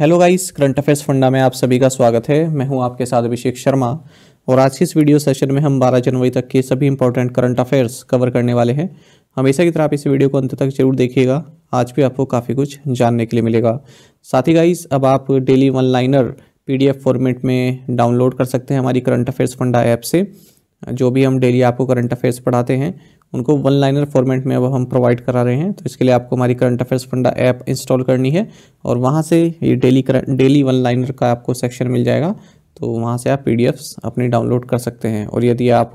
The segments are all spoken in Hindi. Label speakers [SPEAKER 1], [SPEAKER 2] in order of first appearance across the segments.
[SPEAKER 1] हेलो गाइस करंट अफेयर्स फंडा में आप सभी का स्वागत है मैं हूं आपके साथ अभिषेक शर्मा और आज के इस वीडियो सेशन में हम 12 जनवरी तक के सभी इंपॉर्टेंट करंट अफेयर्स कवर करने वाले हैं हमेशा की तरह आप इस वीडियो को अंत तक जरूर देखिएगा आज भी आपको काफ़ी कुछ जानने के लिए मिलेगा साथ ही गाइस अब आप daily one liner P format में डाउनलोड कर सकते हैं हमारी करंट अफेयर्स फंडा ऐप से जो भी हम डेली आपको करंट अफेयर्स पढ़ाते हैं उनको वन लाइनर फॉर्मेट में अब हम प्रोवाइड करा रहे हैं तो इसके लिए आपको हमारी current affairs funda app install करनी है और वहाँ से ये डेली कर डेली वन लाइनर का आपको सेक्शन मिल जाएगा तो वहाँ से आप पी अपने डाउनलोड कर सकते हैं और यदि आप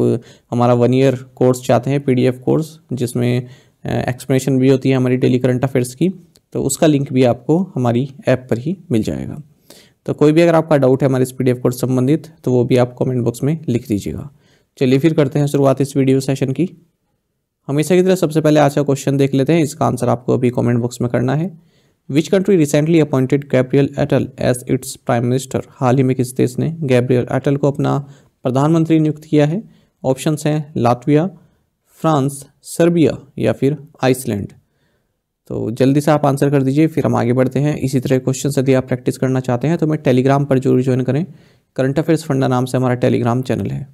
[SPEAKER 1] हमारा वन ईयर कोर्स चाहते हैं पी कोर्स जिसमें एक्सप्लेनेशन भी होती है हमारी डेली करंट अफेयर्स की तो उसका लिंक भी आपको हमारी ऐप पर ही मिल जाएगा तो कोई भी अगर आपका डाउट है हमारे इस पी कोर्स संबंधित तो वो भी आप कॉमेंट बॉक्स में लिख दीजिएगा चलिए फिर करते हैं शुरुआत इस वीडियो सेशन की हमेशा की तरह सबसे पहले आज का क्वेश्चन देख लेते हैं इसका आंसर आपको अभी कमेंट बॉक्स में करना है which country recently appointed Gabriel Attal as its prime minister हाल ही में किस देश ने गैब्रियल एटल को अपना प्रधानमंत्री नियुक्त किया है ऑप्शन हैं लातविया फ्रांस सर्बिया या फिर आइसलैंड तो जल्दी से आप आंसर कर दीजिए फिर हम आगे बढ़ते हैं इसी तरह क्वेश्चन यदि आप प्रैक्टिस करना चाहते हैं तो मैं टेलीग्राम पर जरूर ज्वाइन करें करंट अफेयर्स फंडा नाम से हमारा टेलीग्राम चैनल है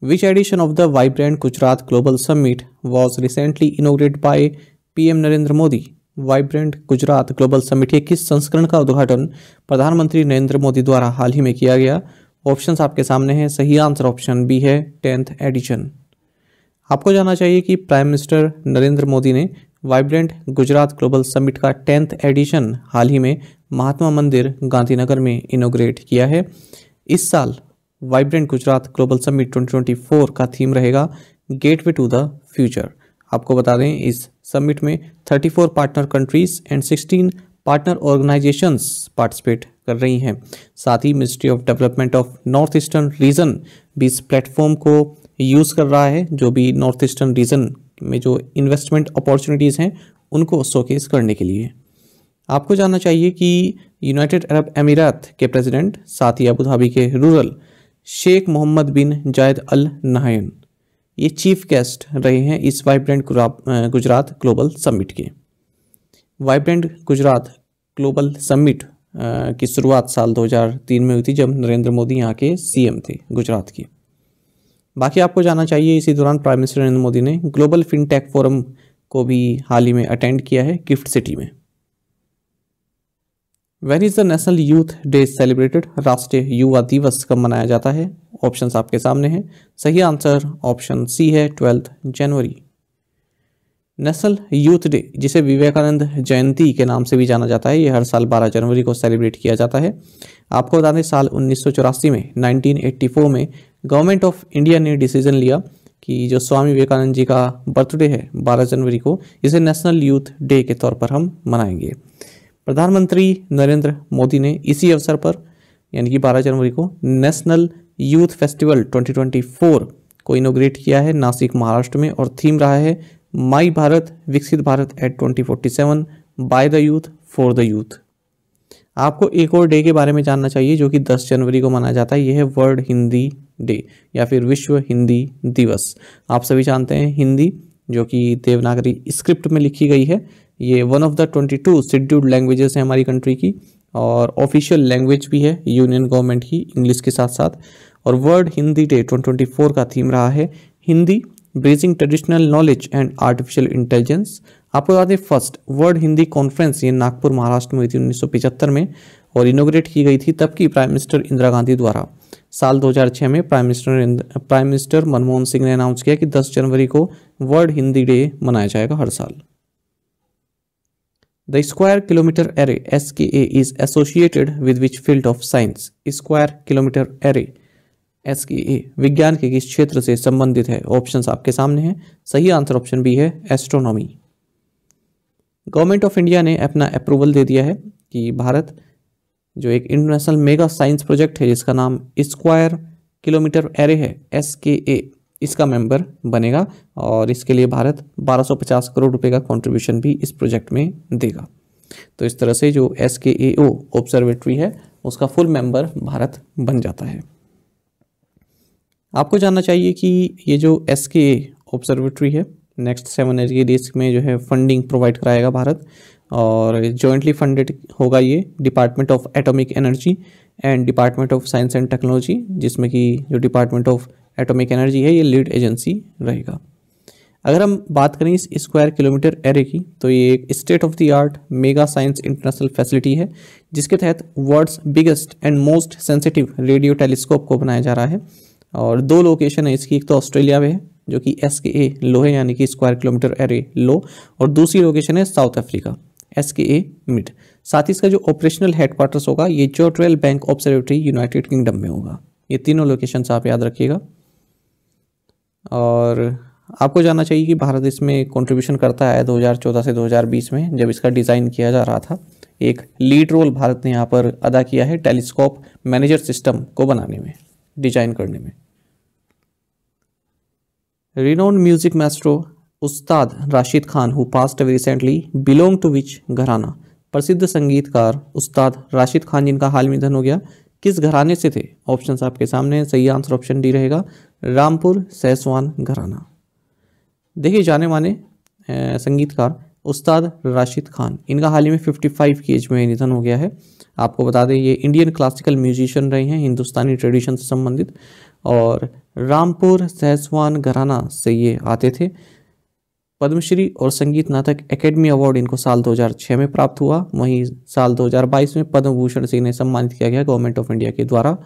[SPEAKER 1] which edition of the vibrant Gujarat Global Summit was recently inaugurated by PM Narendra Modi? Vibrant Gujarat global summit के किस संस्करण का उद्घाटन प्रधानमंत्री नरेंद्र मोदी द्वारा हाल ही में किया गया ऑप्शंस आपके सामने हैं सही आंसर ऑप्शन बी है टेंथ एडिशन आपको जानना चाहिए कि प्राइम मिनिस्टर नरेंद्र मोदी ने वाइब्रेंट गुजरात ग्लोबल समिट का टेंथ एडिशन हाल ही में महात्मा मंदिर गांधीनगर में इनोग्रेट किया है इस साल वाइब्रेंट गुजरात ग्लोबल समिट 2024 का थीम रहेगा गेटवे टू द फ्यूचर आपको बता दें इस समिट में 34 partner countries and 16 partner organisations participate कर रही हैं साथ ही ministry of development of north eastern region भी इस प्लेटफॉर्म को यूज़ कर रहा है जो भी नॉर्थ ईस्टर्न रीजन में जो इन्वेस्टमेंट अपॉर्चुनिटीज़ हैं उनको शोकेस करने के लिए आपको जानना चाहिए कि यूनाइटेड अरब अमीरात के प्रेसिडेंट साथ ही अबू धाबी के ruler Sheikh Mohamed bin Zayed Al Nahyan ये चीफ गेस्ट रहे हैं इस वाइब्रेंट गुजरात ग्लोबल समिट के वाइब्रेंट गुजरात ग्लोबल समिट की शुरुआत साल 2003 में हुई थी जब नरेंद्र मोदी यहाँ के सीएम थे गुजरात के बाकी आपको जाना चाहिए इसी दौरान प्राइम मिनिस्टर नरेंद्र मोदी ने ग्लोबल फिनटेक फोरम को भी हाल ही में अटेंड किया है गिफ्ट सिटी में when is the national youth day celebrated राष्ट्रीय युवा दिवस कब मनाया जाता है ऑप्शंस आपके सामने हैं सही आंसर ऑप्शन सी है twelfth January national youth day जिसे विवेकानंद जयंती के नाम से भी जाना जाता है ये हर साल 12 जनवरी को सेलिब्रेट किया जाता है आपको बता दें साल उन्नीस में 1984 में गवर्नमेंट ऑफ इंडिया ने डिसीजन लिया कि जो स्वामी विवेकानंद जी का बर्थडे है 12 जनवरी को इसे नेशनल यूथ डे के तौर पर हम मनाएंगे प्रधानमंत्री नरेंद्र मोदी ने इसी अवसर पर यानी कि 12 जनवरी को नेशनल यूथ फेस्टिवल 2024 को इनोग्रेट किया है नासिक महाराष्ट्र में और थीम रहा है my Bharat Viksit Bharat at 2047 by the youth for the youth आपको एक और डे के बारे में जानना चाहिए जो कि 10 जनवरी को मनाया जाता है यह है वर्ल्ड हिंदी डे या फिर विश्व हिंदी दिवस आप सभी जानते हैं हिंदी जो कि देवनागरी स्क्रिप्ट में लिखी गई है ये one of the twenty two scheduled languages है हमारी कंट्री की और ऑफिशियल लैंग्वेज भी है यूनियन गवर्नमेंट की इंग्लिश के साथ साथ और वर्ल्ड हिंदी डे 2024 का थीम रहा है हिंदी bridging traditional knowledge and artificial intelligence आपको बता दें फर्स्ट वर्ल्ड हिंदी कॉन्फ्रेंस ये नागपुर महाराष्ट्र में हुई थी उन्नीस में और इनोग्रेट की गई थी तब की प्राइम मिनिस्टर इंदिरा गांधी द्वारा साल 2006 में prime minister prime minister Manmohan Singh ने अनाउंस किया कि 10 जनवरी को वर्ल्ड हिंदी डे मनाया जाएगा हर साल The square kilometer array SKA is associated with which field of science? Square kilometer array SKA विज्ञान के किस क्षेत्र से संबंधित है ऑप्शन आपके सामने हैं सही आंसर ऑप्शन बी है एस्ट्रोनॉमी गवर्नमेंट ऑफ इंडिया ने अपना अप्रूवल दे दिया है कि भारत जो एक इंटरनेशनल मेगा साइंस प्रोजेक्ट है जिसका नाम स्क्वायर किलोमीटर एरे है एस के ए इसका मेंबर बनेगा और इसके लिए भारत 1250 करोड़ रुपए का कंट्रीब्यूशन भी इस प्रोजेक्ट में देगा तो इस तरह से जो एस के ए ओ ऑब्जर्वेटरी है उसका फुल मेंबर भारत बन जाता है आपको जानना चाहिए कि ये जो एस के ए ऑब्जर्वेटरी है नेक्स्ट सेवन एज डेज में जो है फंडिंग प्रोवाइड कराएगा भारत और जॉइंटली फंडेड होगा ये department of atomic energy and department of science and technology जिसमें कि जो डिपार्टमेंट ऑफ एटॉमिक एनर्जी है ये लीड एजेंसी रहेगा अगर हम बात करें इस स्क्वायर किलोमीटर एरे की तो ये एक state of the art mega science international facility है जिसके तहत world's biggest and most sensitive radio telescope को बनाया जा रहा है और दो लोकेशन है इसकी एक तो ऑस्ट्रेलिया में है जो कि एस के ए लो है यानी कि स्क्वायर किलोमीटर एरे लो और दूसरी लोकेशन है साउथ अफ्रीका एस के ए मिड साथ ही इसका जो ऑपरेशनल हेडक्वार्टर्स होगा ये Jodrell bank observatory United Kingdom में होगा ये तीनों लोकेशन आप याद रखिएगा और आपको जानना चाहिए कि भारत इसमें कंट्रीब्यूशन करता है 2014 से 2020 में जब इसका डिज़ाइन किया जा रहा था एक लीड रोल भारत ने यहाँ पर अदा किया है टेलीस्कोप मैनेजर सिस्टम को बनाने में डिजाइन करने में renowned music maestro Ustad Rashid Khan who passed away recently belong to which gharana प्रसिद्ध संगीतकार उस्ताद राशिद खान जिनका हाल में निधन हो गया किस घराने से थे ऑप्शन आपके सामने सही आंसर ऑप्शन डी रहेगा रामपुर सैसवान घराना देखिए जाने माने संगीतकार उस्ताद राशिद खान इनका हाल ही में 55 की एज में निधन हो गया है आपको बता दें ये इंडियन क्लासिकल म्यूजिशियन रहे हैं हिंदुस्तानी ट्रेडिशन से संबंधित और रामपुर सैसवान घराना से ये आते थे पद्मश्री और संगीत नाटक एकेडमी अवार्ड इनको साल 2006 में प्राप्त हुआ वहीं साल 2022 में पद्म भूषण से इन्हें सम्मानित किया गया गवर्नमेंट ऑफ इंडिया के द्वारा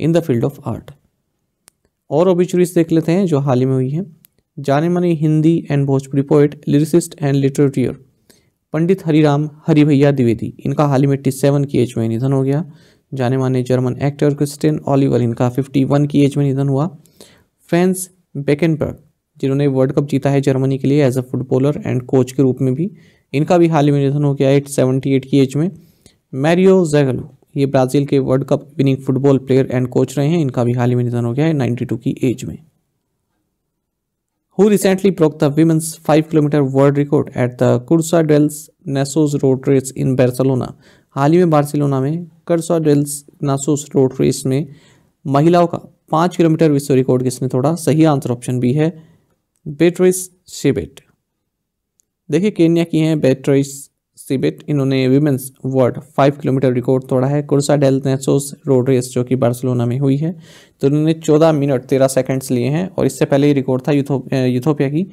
[SPEAKER 1] in the field of art और ओबिचुरीज देख लेते हैं जो हाल ही में हुई हैं जाने माने Hindi and Bhojpuri poet lyricist and litterateur Pandit Hariram Hari Bhaiya Dwivedi इनका हाल ही में एट्टी सेवन की एज में निधन हो गया जाने माने जर्मन एक्टर क्रिस्टियन ऑलिवर इनका फिफ्टी वन की एज में निधन हुआ फ्रेंस बेकनबर्ग जिन्होंने वर्ल्ड कप जीता है जर्मनी के लिए as a footballer and coach के रूप में भी इनका भी हाल ही में निधन हो गया है सेवेंटी एट की एज में मैरियो जैगलो ये ब्राज़ील के world cup winning football player and coach रहे हैं इनका भी हाल ही में निधन हो गया है नाइन्टी टू की एज में who recently broke the women's five kilometre world record at the Cursa dels Nassos road race in Barcelona हाल ही में बार्सिलोना में Cursa dels Nassos road race में महिलाओं का पाँच किलोमीटर विश्व रिकॉर्ड किसने थोड़ा सही आंसर ऑप्शन भी है बेट्रिस शिबेट देखिए केन्या की हैं बेट्रिस सिबेट इन्होंने women's world five kilometre record तोड़ा है Cursa del Nassos road race जो कि बार्सिलोना में हुई है तो इन्होंने चौदह मिनट तेरह सेकेंड्स लिए हैं और इससे पहले ही रिकॉर्ड था यूथो यूथोपिया की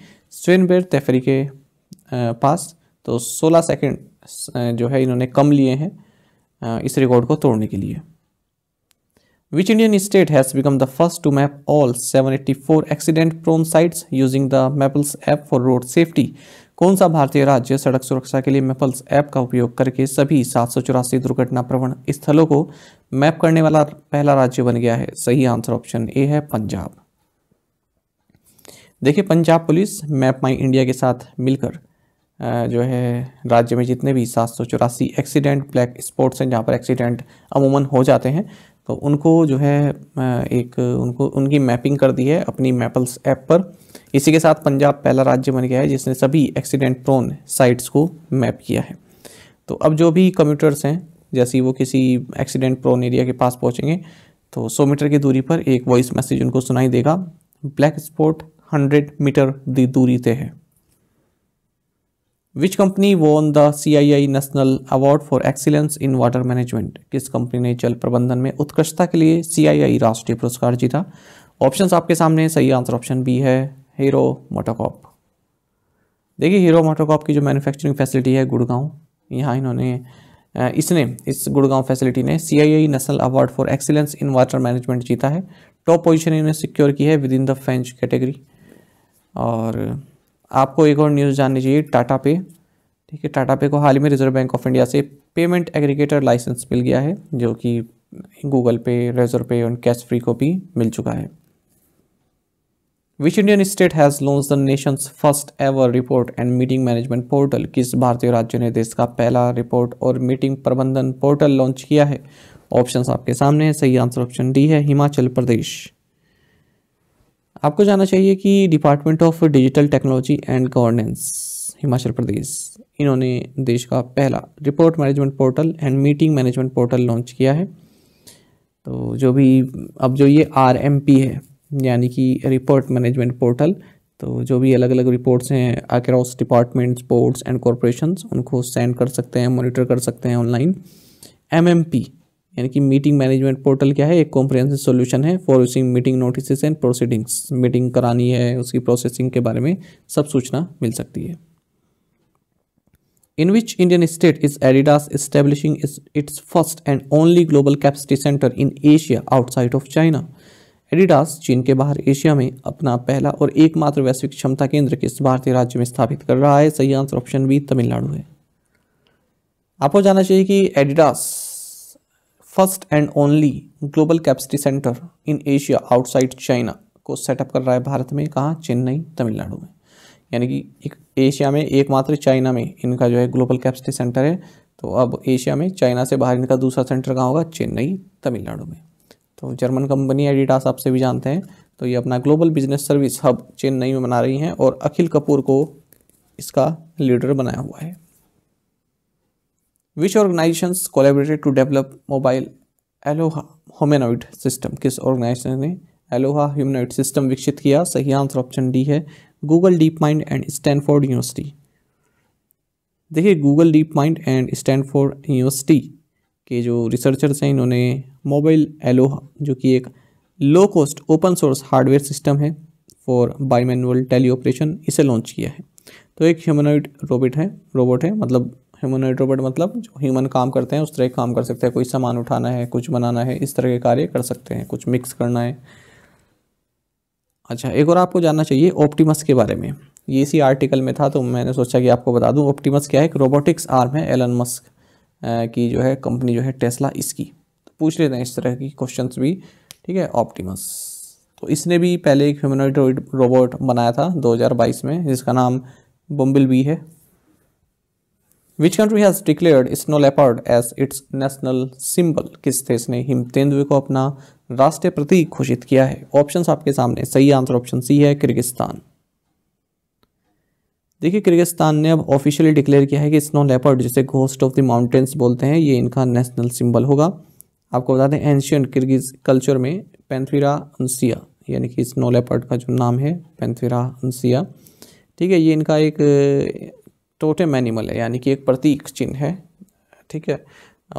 [SPEAKER 1] स्वेनबेर तेफरी के पास तो सोलह सेकेंड जो है इन्होंने कम लिए हैं इस रिकॉर्ड को तोड़ने के लिए Which Indian state has become the first to map all 784 accident prone sites using the Maples app for road safety? कौन सा भारतीय राज्य सड़क सुरक्षा के लिए मेपल्स ऐप का उपयोग करके सभी सात दुर्घटना प्रवण स्थलों को मैप करने वाला पहला राज्य बन गया है सही आंसर ऑप्शन ए है पंजाब देखिए Punjab police map my India के साथ मिलकर जो है राज्य में जितने भी सात सौ चौरासी एक्सीडेंट ब्लैक स्पॉट्स हैं जहाँ पर एक्सीडेंट अमूमन हो जाते हैं तो उनको जो है एक उनको उनकी मैपिंग कर दी है अपनी मैपल्स ऐप पर इसी के साथ पंजाब पहला राज्य बन गया है जिसने सभी एक्सीडेंट प्रोन साइट्स को मैप किया है तो अब जो भी कम्यूटर्स हैं जैसे वो किसी एक्सीडेंट प्रोन एरिया के पास पहुँचेंगे तो सौ मीटर की दूरी पर एक वॉइस मैसेज उनको सुनाई देगा ब्लैक स्पॉट हंड्रेड मीटर दूरी तय है which company won the C I I national award for excellence in water management किस कंपनी ने जल प्रबंधन में उत्कृष्टता के लिए सी आई आई राष्ट्रीय पुरस्कार जीता ऑप्शन आपके सामने सही आंसर ऑप्शन बी है हीरो मोटोकॉप देखिए हीरो मोटोकॉप की जो मैन्युफैक्चरिंग फैसिलिटी है गुड़गांव यहाँ इन्होंने इसने इस गुड़गांव फैसिलिटी ने C I I national award for excellence in water management जीता है टॉप पोजिशन इन्होंने सिक्योर की है within the French category और आपको एक और न्यूज़ जाननी चाहिए टाटा पे ठीक है टाटा पे को हाल ही में रिजर्व बैंक ऑफ इंडिया से पेमेंट एग्रीगेटर लाइसेंस मिल गया है जो कि गूगल पे रेजर पे और कैश फ्री को भी मिल चुका है which Indian state has launched the nation's first ever report and meeting management portal किस भारतीय राज्य ने देश का पहला रिपोर्ट और मीटिंग प्रबंधन पोर्टल लॉन्च किया है ऑप्शंस आपके सामने है सही आंसर ऑप्शन डी है हिमाचल प्रदेश आपको जाना चाहिए कि department of digital technology and governance Himachal Pradesh इन्होंने देश का पहला report management portal and meeting management portal launch किया है तो जो भी अब जो ये आर है यानी कि रिपोर्ट मैनेजमेंट पोर्टल तो जो भी अलग अलग रिपोर्ट्स हैं across departments boards and corporations उनको सेंड कर सकते हैं मॉनिटर कर सकते हैं ऑनलाइन एम यानी कि मीटिंग मैनेजमेंट पोर्टल क्या है एक कॉम्प्रिहेंसिव सॉल्यूशन है for using meeting notice and proceedings meeting करानी है उसकी प्रोसेसिंग के बारे में सब सूचना मिल सकती है in which Indian state is Adidas establishing its first and only global capacity centre in Asia outside of China Adidas चीन के बाहर एशिया में अपना पहला और एकमात्र वैश्विक क्षमता केंद्र किस भारतीय राज्य में स्थापित कर रहा है सही आंसर ऑप्शन बी तमिलनाडु है आपको जानना चाहिए कि Adidas first and only global capacity centre in Asia outside China को सेटअप कर रहा है भारत में कहाँ चेन्नई तमिलनाडु में यानी कि एक एशिया में एकमात्र चाइना में इनका जो है ग्लोबल कैपेसिटी सेंटर है तो अब एशिया में चाइना से बाहर इनका दूसरा सेंटर कहाँ होगा चेन्नई तमिलनाडु में तो जर्मन कंपनी एडिडास आपसे भी जानते हैं तो ये अपना global business service hub Chennai में बना रही हैं और अखिल कपूर को इसका लीडर बनाया हुआ है which organisation collaborated to develop mobile Aloha humanoid system किस ऑर्गेनाइजेशन ने एलोहा ह्यूमेनोइड सिस्टम विकसित किया सही आंसर ऑप्शन डी है Google DeepMind and Stanford University देखिए Google DeepMind and Stanford University के जो रिसर्चर्स हैं इन्होंने मोबाइल एलोहा जो कि एक low cost open source hardware system है for bimanual teleoperation इसे लॉन्च किया है तो एक ह्यूमनोइड रोबोट है रोबोट है मतलब ह्यूमन रोबोट मतलब जो ह्यूमन काम करते हैं उस तरह काम कर सकते हैं कोई सामान उठाना है कुछ बनाना है इस तरह के कार्य कर सकते हैं कुछ मिक्स करना है अच्छा एक और आपको जानना चाहिए ऑप्टिमस के बारे में ये इसी आर्टिकल में था तो मैंने सोचा कि आपको बता दूँ ऑप्टिमस क्या है एक रोबोटिक्स आर्म है एलन मस्क की जो है कंपनी जो है टेस्ला इसकी तो पूछ लेते हैं इस तरह की क्वेश्चन भी ठीक है ऑप्टिमस तो इसने भी पहले एक ह्यूमनोइड रोबोट बनाया था 2022 में जिसका नाम बम्बिल बी है which country has declared snow leopard as its national symbol किस देश ने हिम तेंदुए को अपना राष्ट्रीय प्रतीक घोषित किया है ऑप्शन आपके सामने सही आंसर ऑप्शन सी है किर्गिस्तान देखिए किर्गिस्तान ने अब ऑफिशियली डिक्लेयर किया है कि स्नो लेपर्ड जिसे घोस्ट ऑफ द माउंटेन्स बोलते हैं ये इनका नेशनल सिंबल होगा आपको बता दें एंशियंट किर्गिज कल्चर में पेंथवीरा अंसिया यानी कि स्नो लेपर्ड का जो नाम है पेंथवीरा अंसिया ठीक है ये इनका एक टोटेम एनिमल है यानी कि एक प्रतीक चिन्ह है ठीक है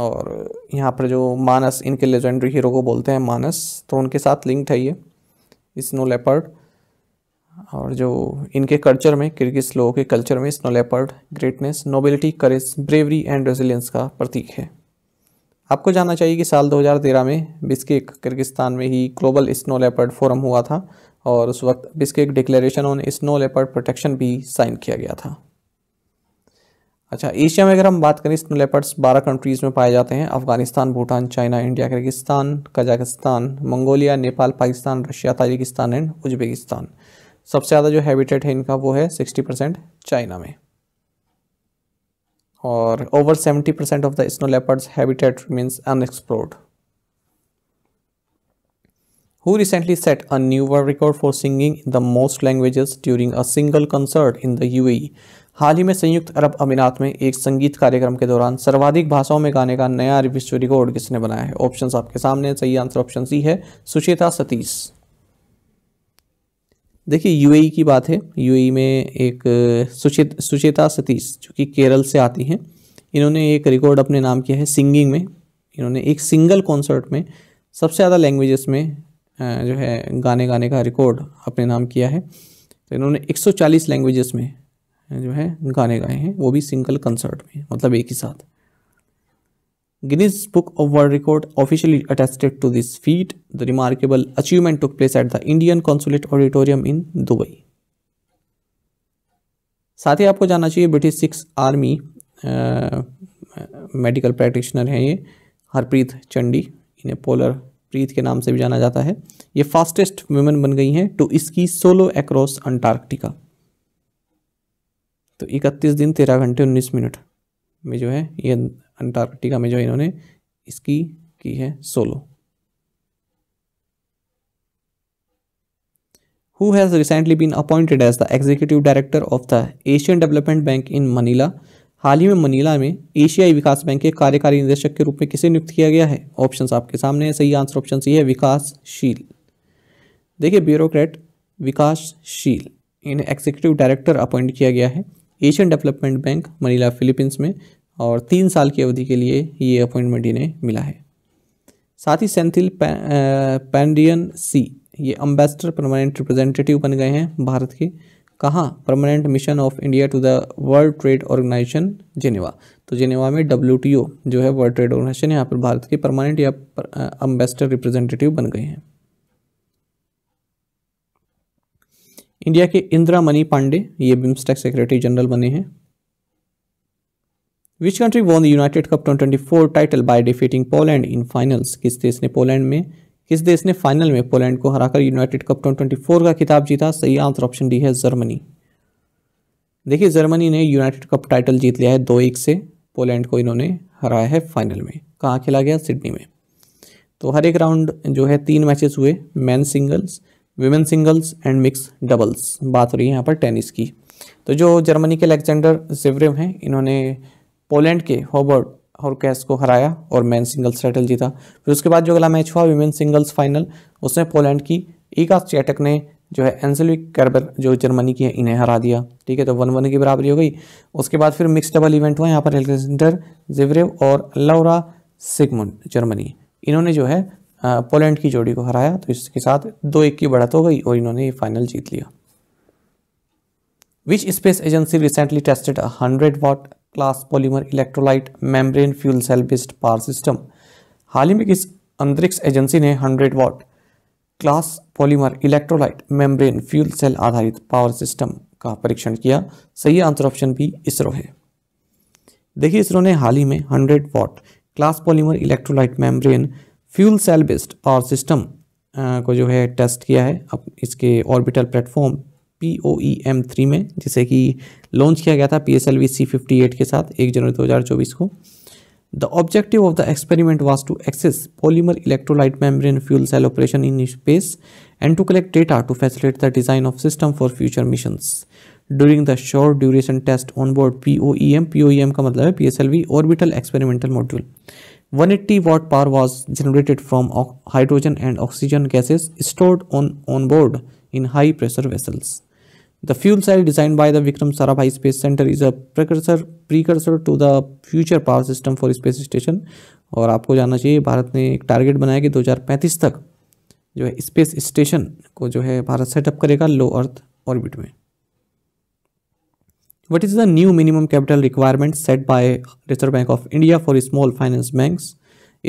[SPEAKER 1] और यहाँ पर जो मानस इनके लेजेंडरी हीरो को बोलते हैं मानस तो उनके साथ लिंक्ड है ये स्नो लेपर्ड और जो इनके कल्चर में किर्गिस लोगों के कल्चर में snow leopard greatness nobility courage bravery and resilience का प्रतीक है आपको जानना चाहिए कि साल 2013 में बिस्केक किर्गिस्तान में ही ग्लोबल स्नो लेपर्ड फोरम हुआ था और उस वक्त Bishkek declaration on snow leopard protection भी साइन किया गया था अच्छा एशिया में अगर हम बात करें स्नो लेपर्ड्स बारह कंट्रीज़ में पाए जाते हैं Afghanistan Bhutan China India Kyrgyzstan Kazakhstan Mongolia Nepal Pakistan Russia Tajikistan and Uzbekistan सबसे ज़्यादा जो हैबिटेट है इनका वो है सिक्सटी परसेंट चाइना में और over seventy percent of the snow leopards habitat means unexplored who recently set a new world record for singing in the most languages during a single concert in the हाल ही में संयुक्त अरब अमीरात में एक संगीत कार्यक्रम के दौरान सर्वाधिक भाषाओं में गाने का नया विश्व रिकॉर्ड किसने बनाया है ऑप्शन आपके सामने सही आंसर ऑप्शन सी है सुचेता सतीश देखिए यूएई की बात है यूएई में एक सुचेत सुचेता सतीश जो कि केरल से आती हैं इन्होंने एक रिकॉर्ड अपने नाम किया है सिंगिंग में इन्होंने एक सिंगल कॉन्सर्ट में सबसे ज़्यादा लैंग्वेजेस में जो है गाने गाने का रिकॉर्ड अपने नाम किया है तो इन्होंने 140 लैंग्वेजेस में जो है गाने गाए हैं वो भी सिंगल कंसर्ट में मतलब एक ही साथ Guinness Book of World Record officially attested to this feat the remarkable achievement took place at the Indian consulate auditorium in Dubai साथ ही आपको जानना चाहिए British Sikh army medical practitioner हैं ये हरप्रीत चंडी इन्हें पोलर प्रीत के नाम से भी जाना जाता है ये फास्टेस्ट वुमेन बन गई हैं टू इसकी सोलो एक्रॉस अंटार्कटिका तो इकतीस दिन तेरह घंटे उन्नीस मिनट में जो है ये अंटार्कटिका में जो है इन्होंने इसकी की है solo who has recently been appointed as the executive director of the Asian Development Bank in Manila हाल ही में मनीला में एशियाई विकास बैंक के कार्यकारी निदेशक के रूप में किसे नियुक्त किया गया है ऑप्शन आपके सामने है सही आंसर ऑप्शन सी है विकासशील देखिए ब्यूरोक्रेट विकासशील इन्हें एग्जीक्यूटिव डायरेक्टर अपॉइंट किया गया है Asian Development Bank Manila Philippines में और तीन साल की अवधि के लिए ये अपॉइंटमेंट इन्हें मिला है साथ ही सेंथिल पैंडियन सी ये अम्बेसडर परमानेंट रिप्रेजेंटेटिव बन गए हैं भारत के कहाँ permanent mission of India to the World Trade Organization Geneva तो जेनेवा में डब्ल्यू जो है वर्ल्ड ट्रेड ऑर्गेनाइजेशन यहाँ पर भारत के परमानेंट या अम्बेसडर रिप्रेजेंटेटिव बन गए हैं इंडिया के इंदिरा मनी पांडे ये बिम्स्टेक सेक्रेटरी जनरल बने हैं which country won the United Cup twenty four title by defeating Poland in finals किस देश ने पोलैंड में किस देश ने फाइनल में पोलैंड को हराकर यूनाइटेड कप ट्वेंटी फोर का खिताब जीता सही आंसर ऑप्शन डी है जर्मनी देखिए जर्मनी ने यूनाइटेड कप टाइटल जीत लिया है दो एक से पोलैंड को इन्होंने हराया है फाइनल में कहाँ खेला गया सिडनी में तो हर एक राउंड जो है तीन मैचेस हुए man singles women singles and mix doubles बात हो रही है यहाँ पर टेनिस की तो जो जर्मनी के अलेक्जेंडर जेवरेव हैं इन्होंने पोलैंड के होबर्ट और कैस को हराया और मैन सिंगल्स टाइटल जीता फिर उसके बाद जो अगला मैच हुआ वीमेन सिंगल्स फाइनल उसमें पोलैंड की ईका चैटक ने जो है एंसलिक कैरबर जो जर्मनी की है इन्हें हरा दिया ठीक है तो वन वन की बराबरी हो गई उसके बाद फिर मिक्स डबल इवेंट हुआ यहाँ पर अलेक्जेंडर जेवरेव और लौरा सिगमुंड जर्मनी इन्होंने जो है पोलैंड की जोड़ी को हराया तो इसके साथ दो एक की बढ़त हो गई और इन्होंने ये फाइनल जीत लिया which space agency recently tested hundred watt class polymer electrolyte membrane fuel cell based power system हाल ही में किस अंतरिक्ष एजेंसी ने hundred watt class polymer electrolyte membrane fuel cell आधारित पावर सिस्टम का परीक्षण किया सही आंसर ऑप्शन भी इसरो है देखिए इसरो ने हाल ही में hundred watt class polymer electrolyte membrane fuel cell based power system को जो है टेस्ट किया है अब इसके orbital platform P O E M three में जिसे कि लॉन्च किया गया था P S L V C fifty eight के साथ एक जनवरी दो हज़ार चौबीस को the objective of the experiment was to access polymer electrolyte membrane fuel cell operation in space and to collect data to facilitate the design of system for future missions during the short duration test on board P O E M P O E M का मतलब है P S L V orbital experimental module 180 watt power was generated from hydrogen and oxygen gases stored on, on board in high pressure vessels. The fuel cell designed by the Vikram Sarabhai Space Center is a precursor precursor to the future power system for space station. और आपको जानना चाहिए भारत ने एक टारगेट बनाया कि 2035 तक जो है स्पेस स्टेशन को जो है भारत सेटअप करेगा लो अर्थ ऑर्बिट में What is the new minimum capital requirement set by Reserve bank of India for small finance bank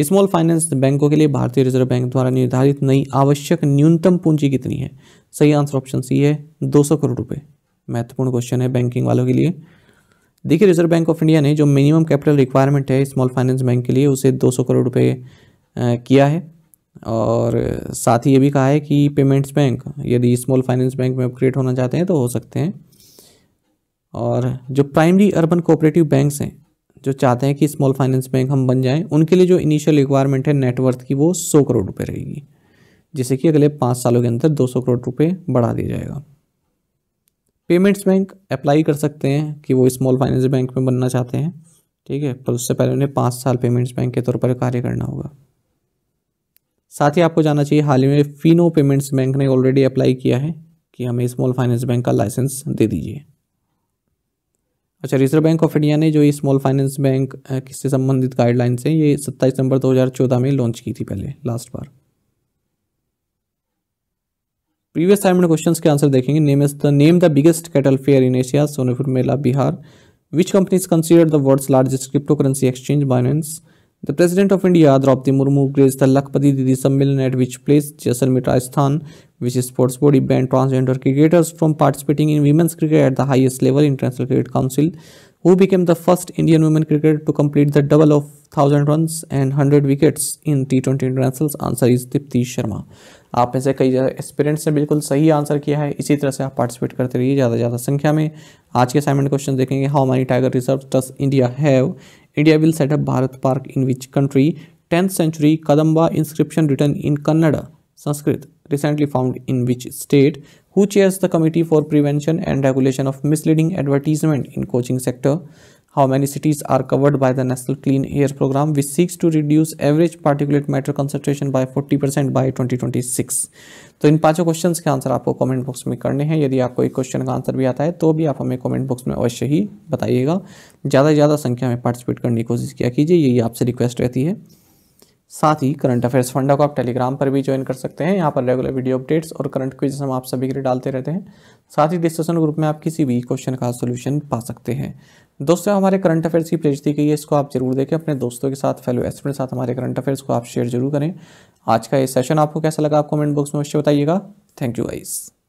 [SPEAKER 1] small finance बैंकों के लिए भारतीय रिजर्व बैंक द्वारा निर्धारित नई आवश्यक न्यूनतम पूंजी कितनी है सही आंसर ऑप्शन सी है 200 करोड़ रुपये महत्वपूर्ण क्वेश्चन है बैंकिंग वालों के लिए देखिए रिजर्व बैंक ऑफ इंडिया ने जो मिनिमम कैपिटल रिक्वायरमेंट है स्मॉल फाइनेंस बैंक के लिए उसे 200 करोड़ रुपये किया है और साथ ही ये भी कहा है कि पेमेंट्स बैंक यदि स्मॉल फाइनेंस बैंक में अपग्रेड होना चाहते हैं तो हो सकते हैं और जो प्राइमरी अर्बन कोऑपरेटिव बैंक्स हैं जो चाहते हैं कि स्मॉल फाइनेंस बैंक हम बन जाएं उनके लिए जो इनिशियल रिक्वायरमेंट है नेटवर्थ की वो सौ करोड़ रुपये रहेगी जिससे कि अगले पाँच सालों के अंदर दो सौ करोड़ रुपये बढ़ा दिया जाएगा पेमेंट्स बैंक अप्लाई कर सकते हैं कि वो स्मॉल फाइनेंस बैंक में बनना चाहते हैं ठीक है पर उससे पहले उन्हें पाँच साल पेमेंट्स बैंक के तौर पर कार्य करना होगा साथ ही आपको जाना चाहिए हाल ही में फिनो पेमेंट्स बैंक ने ऑलरेडी अप्लाई किया है कि हमें स्मॉल फाइनेंस बैंक का लाइसेंस दे दीजिए अच्छा रिजर्व बैंक ऑफ इंडिया ने जो ये स्मॉल फाइनेंस बैंक किससे संबंधित गाइडलाइंस हैं ये सत्ताईस नवंबर 2014 में लॉन्च की थी पहले लास्ट बार प्रीवियस टाइम क्वेश्चंस के आंसर देखेंगे name is the name the biggest cattle fair in Asia Sonepur Mela Bihar which company is considered the world largest cryptocurrency exchange Binance the president of India Droupadi Murmu grace the Lakhpati Didi Sammelan at which place Jaisalmer Rajasthan which sports body banned transgender cricketers from participating in women's cricket at the highest level International Cricket council who became the first Indian women cricket to complete the double of thousand run and hundred wickets in T twenty international answer is Deepti Sharma आप में से कई एक्सपीरियंट्स ने बिल्कुल सही आंसर किया है इसी तरह से आप पार्टिसिपेट करते रहिए ज़्यादा से ज़्यादा संख्या में आज के असाइनमेंट क्वेश्चन देखेंगे how many tiger reserve does India have India will set up Bharat Park in which country? 10th century Kadamba inscription written in Kannada, Sanskrit, recently found in which state? Who chairs the Committee for Prevention and Regulation of Misleading Advertisement in Coaching Sector? how many cities are covered by the National Clean Air Program, which seeks to reduce average particulate matter concentration by 40% by 2026. तो इन पांचों क्वेश्चंस के आंसर आपको कमेंट बॉक्स में करने हैं यदि आपको एक क्वेश्चन का आंसर भी आता है तो भी आप हमें कमेंट बॉक्स में अवश्य ही बताइएगा ज़्यादा से ज़्यादा संख्या में पार्टिसिपेट करने की कोशिश किया कीजिए यही आपसे रिक्वेस्ट रहती है साथ ही करंट अफेयर्स फंडा को आप टेलीग्राम पर भी ज्वाइन कर सकते हैं यहाँ पर रेगुलर वीडियो अपडेट्स और करंट क्विज हम आप सभी के लिए डालते रहते हैं साथ ही डिस्कशन ग्रुप में आप किसी भी क्वेश्चन का सोल्यूशन पा सकते हैं दोस्तों हमारे करंट अफेयर्स की प्लेज दी गई है इसको आप जरूर देखें अपने दोस्तों के साथ फेलो एक्सपर्ट के साथ हमारे करंट अफेयर्स को आप शेयर जरूर करें आज का ये सेशन आपको कैसा लगा आप कमेंट बॉक्स में अवश्य बताइएगा थैंक यू आइज